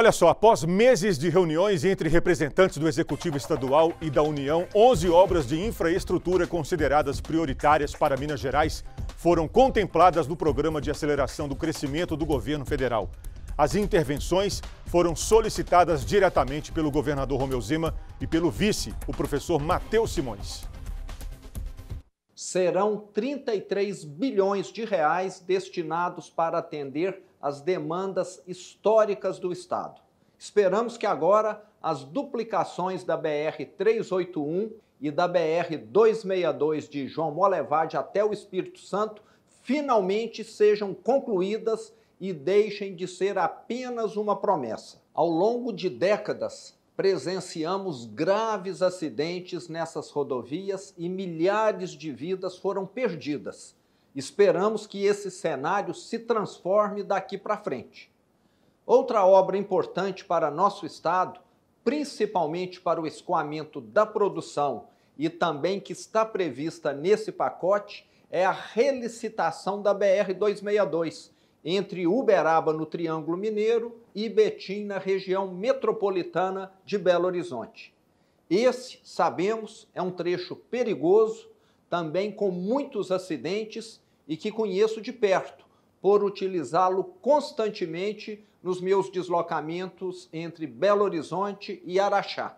Olha só, após meses de reuniões entre representantes do Executivo Estadual e da União, 11 obras de infraestrutura consideradas prioritárias para Minas Gerais foram contempladas no Programa de Aceleração do Crescimento do Governo Federal. As intervenções foram solicitadas diretamente pelo governador Romeu Zema e pelo vice, o professor Matheus Simões serão 33 bilhões de reais destinados para atender as demandas históricas do Estado. Esperamos que agora as duplicações da BR 381 e da BR 262 de João Molevade até o Espírito Santo finalmente sejam concluídas e deixem de ser apenas uma promessa. Ao longo de décadas, presenciamos graves acidentes nessas rodovias e milhares de vidas foram perdidas. Esperamos que esse cenário se transforme daqui para frente. Outra obra importante para nosso estado, principalmente para o escoamento da produção e também que está prevista nesse pacote, é a relicitação da BR 262 entre Uberaba, no Triângulo Mineiro, e Betim, na região metropolitana de Belo Horizonte. Esse, sabemos, é um trecho perigoso, também com muitos acidentes e que conheço de perto, por utilizá-lo constantemente nos meus deslocamentos entre Belo Horizonte e Araxá.